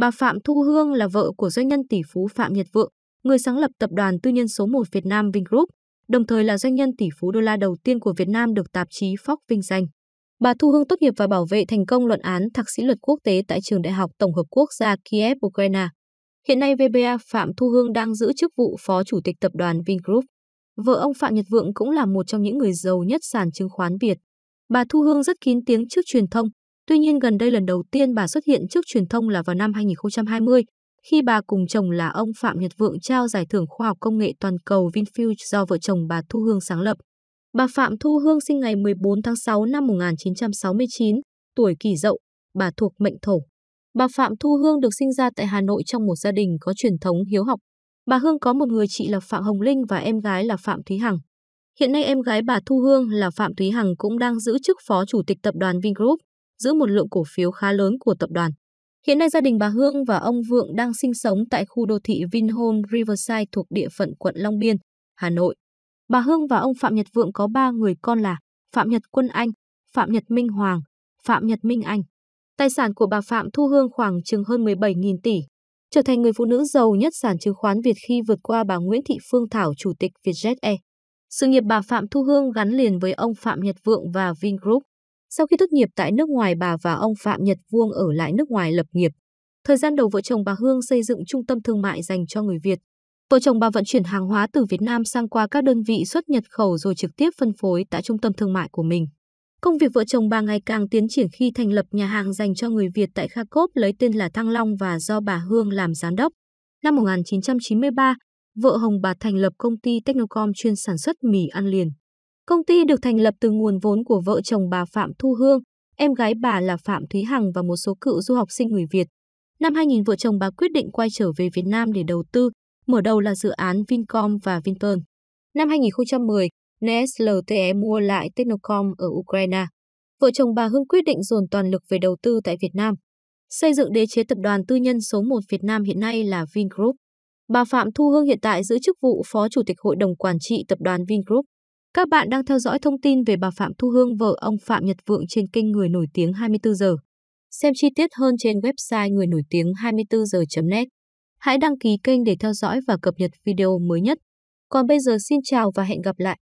Bà Phạm Thu Hương là vợ của doanh nhân tỷ phú Phạm Nhật Vượng, người sáng lập tập đoàn tư nhân số 1 Việt Nam Vingroup, đồng thời là doanh nhân tỷ phú đô la đầu tiên của Việt Nam được tạp chí Forbes vinh danh. Bà Thu Hương tốt nghiệp và bảo vệ thành công luận án thạc sĩ luật quốc tế tại Trường Đại học Tổng hợp Quốc gia Kiev, Ukraine. Hiện nay VBA Phạm Thu Hương đang giữ chức vụ Phó Chủ tịch Tập đoàn Vingroup. Vợ ông Phạm Nhật Vượng cũng là một trong những người giàu nhất sàn chứng khoán Việt. Bà Thu Hương rất kín tiếng trước truyền thông, Tuy nhiên gần đây lần đầu tiên bà xuất hiện trước truyền thông là vào năm 2020, khi bà cùng chồng là ông Phạm Nhật Vượng trao giải thưởng khoa học công nghệ toàn cầu Vinfield do vợ chồng bà Thu Hương sáng lập. Bà Phạm Thu Hương sinh ngày 14 tháng 6 năm 1969, tuổi kỷ dậu, bà thuộc mệnh thổ. Bà Phạm Thu Hương được sinh ra tại Hà Nội trong một gia đình có truyền thống hiếu học. Bà Hương có một người chị là Phạm Hồng Linh và em gái là Phạm Thúy Hằng. Hiện nay em gái bà Thu Hương là Phạm Thúy Hằng cũng đang giữ chức phó chủ tịch tập đoàn Vingroup giữ một lượng cổ phiếu khá lớn của tập đoàn. Hiện nay gia đình bà Hương và ông Vượng đang sinh sống tại khu đô thị Vinhome Riverside thuộc địa phận quận Long Biên, Hà Nội. Bà Hương và ông Phạm Nhật Vượng có ba người con là Phạm Nhật Quân Anh, Phạm Nhật Minh Hoàng, Phạm Nhật Minh Anh. Tài sản của bà Phạm Thu Hương khoảng chừng hơn 17.000 tỷ, trở thành người phụ nữ giàu nhất sàn chứng khoán Việt khi vượt qua bà Nguyễn Thị Phương Thảo, chủ tịch Vietjet Air. Sự nghiệp bà Phạm Thu Hương gắn liền với ông Phạm Nhật Vượng và Vingroup. Sau khi tốt nghiệp tại nước ngoài, bà và ông Phạm Nhật Vuông ở lại nước ngoài lập nghiệp. Thời gian đầu vợ chồng bà Hương xây dựng trung tâm thương mại dành cho người Việt. Vợ chồng bà vận chuyển hàng hóa từ Việt Nam sang qua các đơn vị xuất nhập khẩu rồi trực tiếp phân phối tại trung tâm thương mại của mình. Công việc vợ chồng bà ngày càng tiến triển khi thành lập nhà hàng dành cho người Việt tại Kha Cốp, lấy tên là Thăng Long và do bà Hương làm giám đốc. Năm 1993, vợ Hồng bà thành lập công ty Technocom chuyên sản xuất mì ăn liền. Công ty được thành lập từ nguồn vốn của vợ chồng bà Phạm Thu Hương, em gái bà là Phạm Thúy Hằng và một số cựu du học sinh người Việt. Năm 2000 vợ chồng bà quyết định quay trở về Việt Nam để đầu tư, mở đầu là dự án Vincom và Vinpearl. Năm 2010, Nestle mua lại Technocom ở Ukraine. Vợ chồng bà Hương quyết định dồn toàn lực về đầu tư tại Việt Nam, xây dựng đế chế tập đoàn tư nhân số 1 Việt Nam hiện nay là Vingroup. Bà Phạm Thu Hương hiện tại giữ chức vụ Phó Chủ tịch Hội đồng Quản trị Tập đoàn Vingroup. Các bạn đang theo dõi thông tin về bà Phạm Thu Hương vợ ông Phạm Nhật Vượng trên kênh Người Nổi Tiếng 24 giờ. Xem chi tiết hơn trên website người nổi tiếng 24 giờ.net. Hãy đăng ký kênh để theo dõi và cập nhật video mới nhất. Còn bây giờ xin chào và hẹn gặp lại.